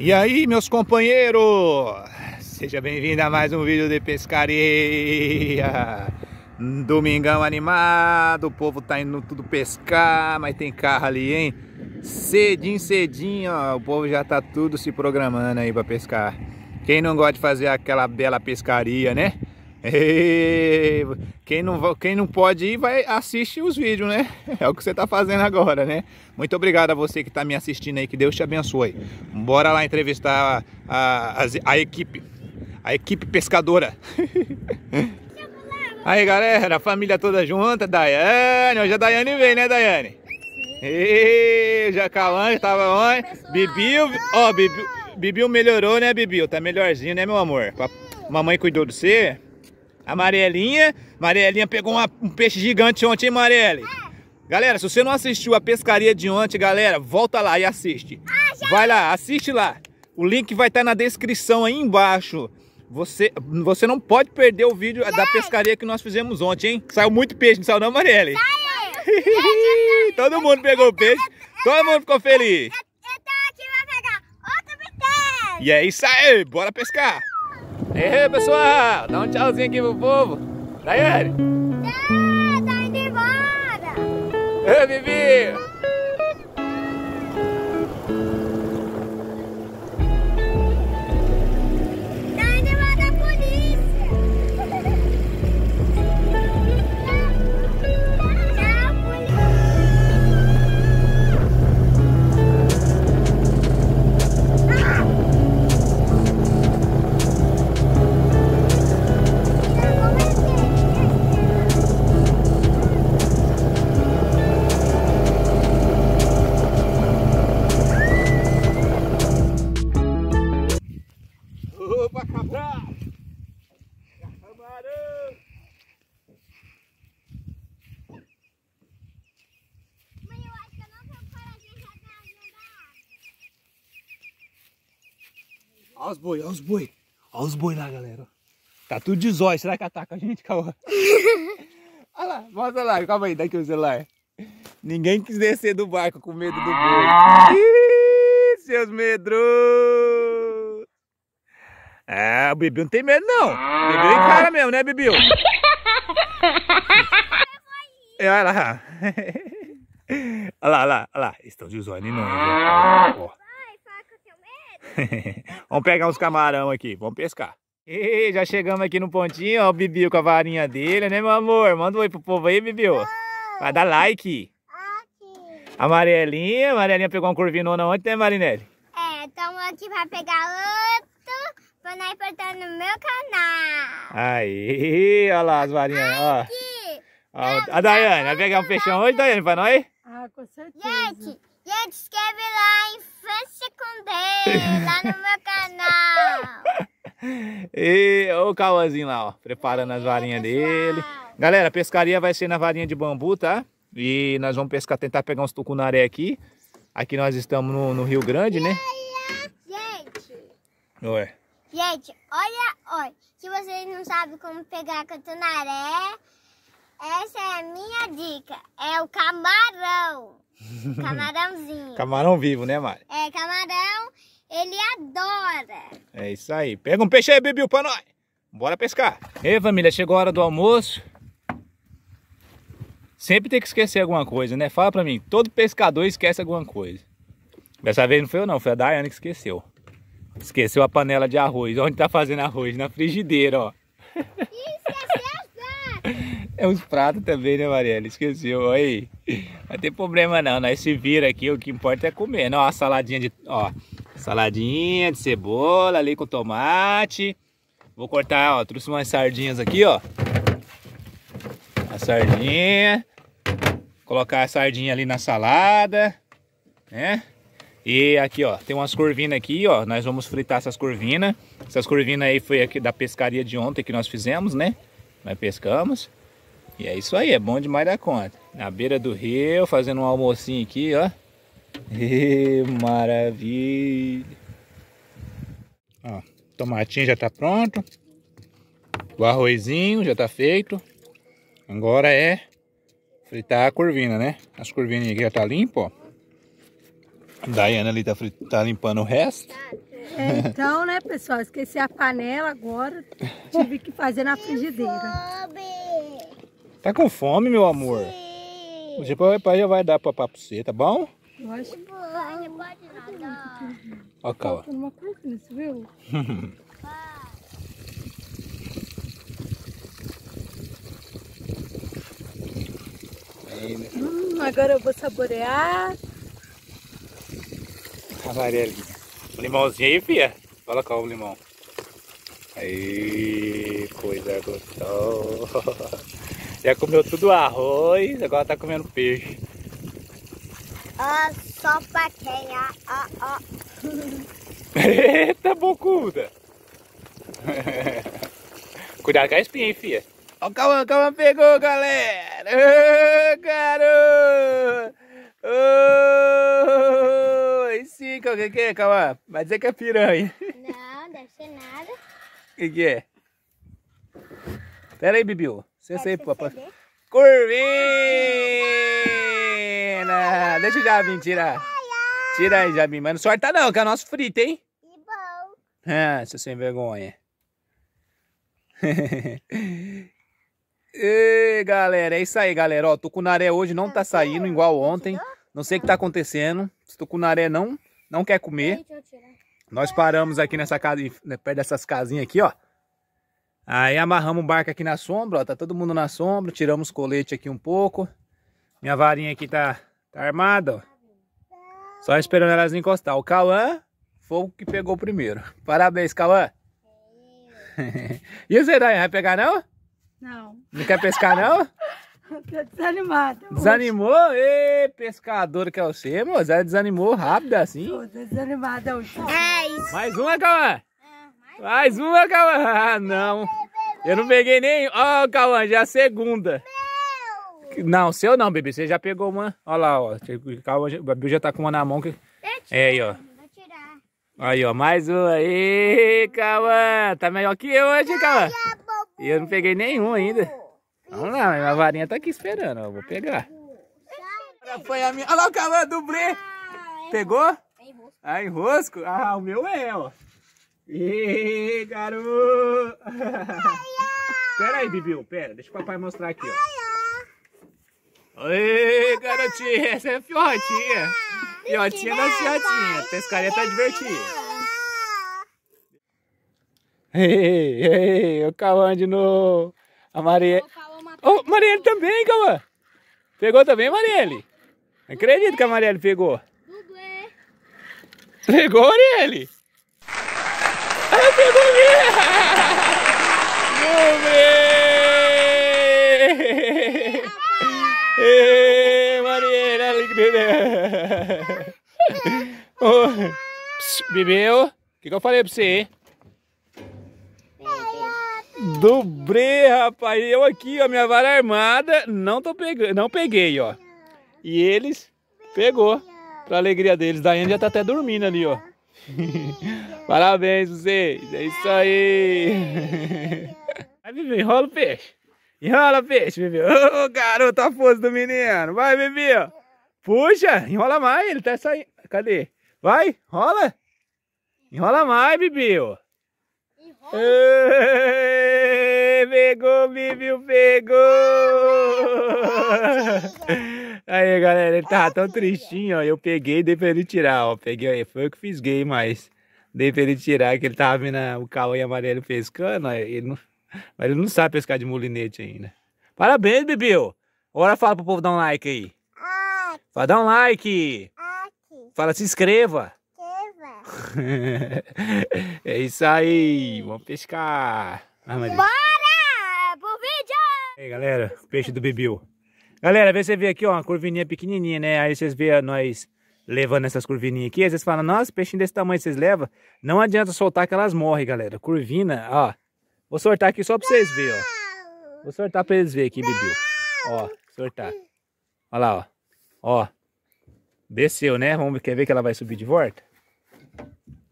E aí, meus companheiros? Seja bem-vindo a mais um vídeo de pescaria. Domingão animado, o povo tá indo tudo pescar, mas tem carro ali, hein? Cedinho, cedinho, ó, o povo já tá tudo se programando aí para pescar. Quem não gosta de fazer aquela bela pescaria, né? E quem não, quem não pode ir, vai assiste os vídeos, né? É o que você está fazendo agora, né? Muito obrigado a você que está me assistindo aí, que Deus te abençoe. Bora lá entrevistar a, a, a equipe, a equipe pescadora. Aí galera, a família toda junta, Daiane, hoje a Daiane vem, né Daiane? E já Cauã estava onde? Bibiu, ó, Bibiu, melhorou, né Bibiu? Tá melhorzinho, né meu amor? Mamãe cuidou de você? A Amarelinha. Amarelinha pegou uma, um peixe gigante ontem, hein, Marelle? Galera, se você não assistiu a pescaria de ontem, galera, volta lá e assiste. Ah, já... Vai lá, assiste lá. O link vai estar tá na descrição aí embaixo. Você, você não pode perder o vídeo da pescaria que nós fizemos ontem, hein? Saiu muito peixe, não saiu não, Marielle? Saiu! Todo mundo pegou o peixe, todo mundo ficou feliz. Então aqui vai pegar outro peixe. E é isso aí, bora pescar! Ei, pessoal, dá um tchauzinho aqui pro povo. Daiane! Tchau, tá, tá indo embora! Ei, Bibi! os boi, olha os boi. Olha os boi lá, galera. Tá tudo de zóio. Será que ataca a gente, calma? olha lá, mostra lá. Calma aí, daqui o celular. Ninguém quis descer do barco com medo do boi. Ih, seus medros. é, o bebê não tem medo, não. Bibiu é cara mesmo, né, bebê? é, olha lá. olha lá, olha lá, olha lá. Estão de zóio não nós, né? ó. Vamos pegar uns camarão aqui, vamos pescar. E já chegamos aqui no pontinho, ó, o Bibio com a varinha dele, né, meu amor? Manda um oi pro povo aí, Bibio. Vai dar like. A Amarelinha, a Amarelinha pegou uma na ontem, né, Marinelli? É, então aqui vai pegar outro pra nós botar no meu canal. Aí, olha lá as varinhas, ó. a Daiane, vai pegar um peixão hoje, Daiane, pra nós? Ah, com certeza. Gente, Gente, escreve lá Infância com D, lá no meu canal. e o Cauãzinho lá, ó, preparando as varinhas dele. Galera, a pescaria vai ser na varinha de bambu, tá? E nós vamos pescar, tentar pegar uns tucunaré aqui. Aqui nós estamos no, no Rio Grande, né? Gente. Ué. Gente, olha, olha. Se vocês não sabem como pegar cantonaré, essa é a minha dica. É o camarão. Camarãozinho. camarão vivo, né, Mari? É, camarão, ele adora. É isso aí. Pega um peixe aí, Bibiu, pra nós. Bora pescar. Ei, família, chegou a hora do almoço. Sempre tem que esquecer alguma coisa, né? Fala pra mim, todo pescador esquece alguma coisa. Dessa vez não foi eu não, foi a Daiane que esqueceu. Esqueceu a panela de arroz. Onde tá fazendo arroz? Na frigideira, ó. É os pratos também, né, Mariela? Esqueceu. Aí. Não tem problema não. Nós se vira aqui, o que importa é comer. Não, né? ó, a saladinha de. Ó. Saladinha de cebola ali com tomate. Vou cortar, ó. Trouxe umas sardinhas aqui, ó. A sardinha. Colocar a sardinha ali na salada. Né? E aqui, ó, tem umas corvinas aqui, ó. Nós vamos fritar essas corvinas. Essas corvinas aí foi aqui da pescaria de ontem que nós fizemos, né? Nós pescamos. E é isso aí, é bom demais da conta. Na beira do rio, fazendo um almocinho aqui, ó. E maravilha. Ó, tomatinho já tá pronto. O arrozinho já tá feito. Agora é fritar a curvina, né? As curvinhas aqui já tá limpo, ó. A Daiana ali tá, frit... tá limpando o resto. É, então, né, pessoal? Esqueci a panela agora. Tive que fazer na frigideira. Tá com fome, meu amor? Sim. Hoje o pai já vai dar papá pra você, tá bom? Eu acho que pode nadar. calma. Hum, agora eu vou saborear. Amarelinha. O limãozinho aí, filha. Coloca o limão. Aí, coisa gostosa. Já comeu tudo arroz, agora tá comendo peixe. Ah, só pra quem, ó, ó. Eita, bocuda. Cuidado com a espinha, hein, filha. Ó, o Cauã, Cauã pegou, galera. Ô, oh, garoto. Ô, sim, é o que, que é, Cauã? Vai dizer que é piranha. Não, deve ser nada. O que, que é? Pera aí, Bibiu. Você sei, papai. Curvina! Deixa o Jabim tirar. Tira aí, Jabim. Mas não sorta não, que é o nosso frito, hein? Que bom. Ah, é, seu sem vergonha. Ei, galera, é isso aí, galera. Ó, tucunaré hoje não ah, tá saindo igual ontem. Não sei o que tá acontecendo. Se tucunaré não, não quer comer. Nós paramos aqui nessa casa, né, perto dessas casinhas aqui, ó. Aí amarramos o barco aqui na sombra, ó, tá todo mundo na sombra, tiramos o colete aqui um pouco. Minha varinha aqui tá, tá armada, ó. Só esperando elas encostar. O Cauã foi o que pegou primeiro. Parabéns, Cauã. e o Dayan, vai pegar não? Não. Não quer pescar não? Tô desanimada. Desanimou? Ê, pescador que é você, moça. desanimou rápido assim. Tô desanimada hoje. É isso. Mais uma, Cauã. Mais uma, Cauã. Ah, não. Eu não peguei nem. Ó, oh, Cauã, já é a segunda. Meu. Não, seu não, bebê. Você já pegou uma. Ó lá, ó. Cauã, o Babi já tá com uma na mão. Que... É aí, ó. Aí, ó, mais uma. aí, Cauã. Tá melhor que eu hoje, Cauã. E é eu não peguei nenhum ainda. Vamos lá, minha varinha tá aqui esperando, ó. Vou pegar. Foi a minha. Olha lá o Cauã, dublê. Ah, é pegou? Em ah, enrosco. Ah, o meu é, ó. Ei, garoto! pera aí, Bibiu, pera. Deixa o papai mostrar aqui, ó. Ê, tá garotinha, essa é a fiotinha. Fiotinha da fiotinha. Pescaria tá divertida. Ei, ei, o Cauã de novo. A Maria... Oh, Marielle também, Cauã. Pegou também, Marielle? Não acredito que a Marielle pegou. Pegou, Marielle? Gumi! Gumi! Ê, Mariana, alegria que bebê. bebeu? O que, que eu falei pra você? Dobrei, rapaz. Eu aqui, ó, minha vara armada, não, tô pegando, não peguei, ó. E eles pegou. Pra alegria deles. Daiane já tá até dormindo ali, ó. Parabéns, vocês. É isso aí. Vai, Bibi, enrola o peixe. Enrola o peixe, Bibi. Ô, oh, garoto afoso do menino. Vai, Bibi. Puxa, enrola mais. Ele tá saindo. Cadê? Vai, rola. Enrola mais, Bibi. Enrola. pegou, Bibi, pegou. Aí, galera, ele tava tão tristinho, ó. Eu peguei e dei pra ele tirar, ó. Peguei, foi eu que fiz gay, mas... Dei pra ele tirar, que ele tava vendo o Cauê amarelo pescando, ele não, mas ele não sabe pescar de mulinete ainda. Parabéns, Bibiu! Agora fala pro povo dar um like aí. Like. Fala, dá um like! like. fala, se inscreva! Inscreva! é isso aí! Vamos pescar! Ah, Bora! Pro é vídeo! E aí, galera, peixe do Bibiu. Galera, vê você vê aqui, ó, uma curvininha pequenininha, né? Aí vocês vê nós levando essas curvininhas aqui, às vezes fala, nossa, peixinho desse tamanho vocês levam, não adianta soltar que elas morrem, galera. Curvina, ó. Vou soltar aqui só pra vocês verem, ó. Vou soltar pra eles verem aqui, bibi Ó, sortar. Ó lá, ó. Ó. Desceu, né? Vamos, quer ver que ela vai subir de volta?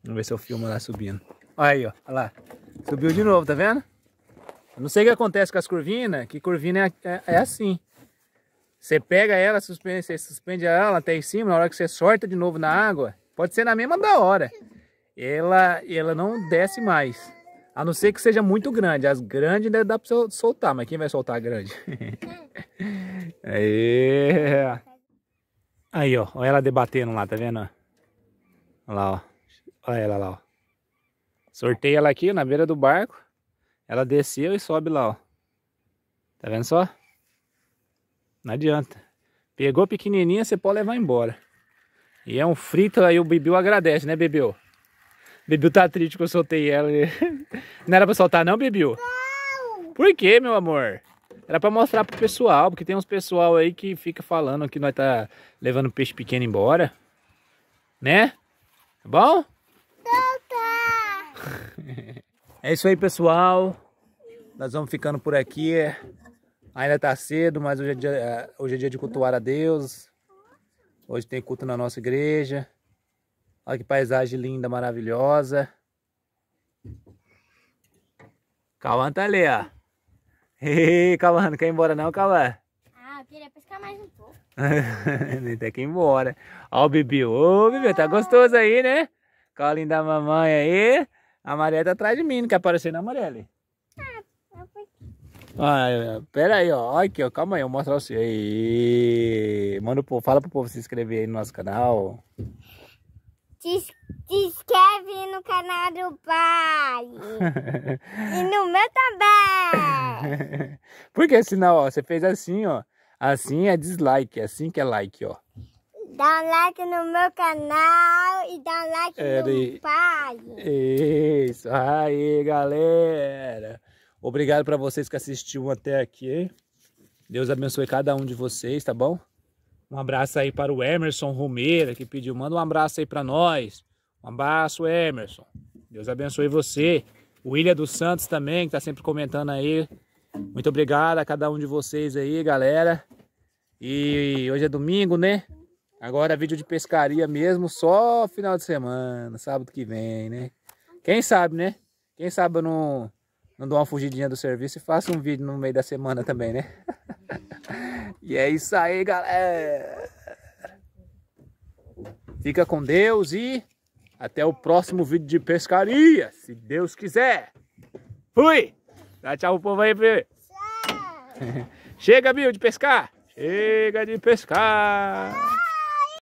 Vamos ver se eu filmo lá subindo. Olha aí, ó. Olha lá. Subiu de novo, tá vendo? Eu não sei o que acontece com as curvinas, que curvina é, é, é assim. Você pega ela, suspende, você suspende ela até em cima, na hora que você sorta de novo na água, pode ser na mesma da hora. Ela, ela não desce mais. A não ser que seja muito grande. As grandes dá pra você soltar, mas quem vai soltar a grande? Aí. Aí, ó. Olha ela debatendo lá, tá vendo? Olha lá, ó. Olha ela lá, ó. Sortei ela aqui na beira do barco. Ela desceu e sobe lá, ó. Tá vendo só? Não adianta. Pegou pequenininha, você pode levar embora. E é um frito, aí o Bibiu agradece, né, Bibiu? Bibiu tá triste que eu soltei ela. Não era pra soltar não, Bibiu? Não! Por quê, meu amor? Era pra mostrar pro pessoal, porque tem uns pessoal aí que fica falando que nós tá levando peixe pequeno embora. Né? Tá bom? Tá! Solta! É isso aí, pessoal. Nós vamos ficando por aqui. Ainda está cedo, mas hoje é, dia, é, hoje é dia de cultuar a Deus. Hoje tem culto na nossa igreja. Olha que paisagem linda, maravilhosa. Cauã tá ali, ó. Ei, Cauã, não quer ir embora não, Cauã? Ah, eu queria pescar mais um pouco. Nem tem que ir embora. Ó o Bibiu. Ô, Bibiu, tá gostoso aí, né? Colinho da mamãe aí. A Maria tá atrás de mim, não quer aparecer não, Marielle? Ah, é, é. pera aí, ó. Aqui, ó. Calma aí, eu mostro pra você. Aí. Manda pro, fala pro povo se inscrever aí no nosso canal. Se, se inscreve no canal do pai. e no meu também. Porque senão, ó, você fez assim, ó. Assim é dislike, é assim que é like, ó. Dá um like no meu canal e dá um like Era no aí. pai. Isso aí, galera. Obrigado para vocês que assistiram até aqui. Deus abençoe cada um de vocês, tá bom? Um abraço aí para o Emerson Romeira, que pediu. Manda um abraço aí para nós. Um abraço, Emerson. Deus abençoe você. O William dos Santos também, que está sempre comentando aí. Muito obrigado a cada um de vocês aí, galera. E hoje é domingo, né? Agora vídeo de pescaria mesmo, só final de semana, sábado que vem, né? Quem sabe, né? Quem sabe eu não não dou uma fugidinha do serviço e faço um vídeo no meio da semana também, né? e é isso aí, galera! Fica com Deus e até o próximo vídeo de pescaria, se Deus quiser! Fui! Dá tchau pro povo aí, ver. Chega, Bill, de pescar! Chega de pescar!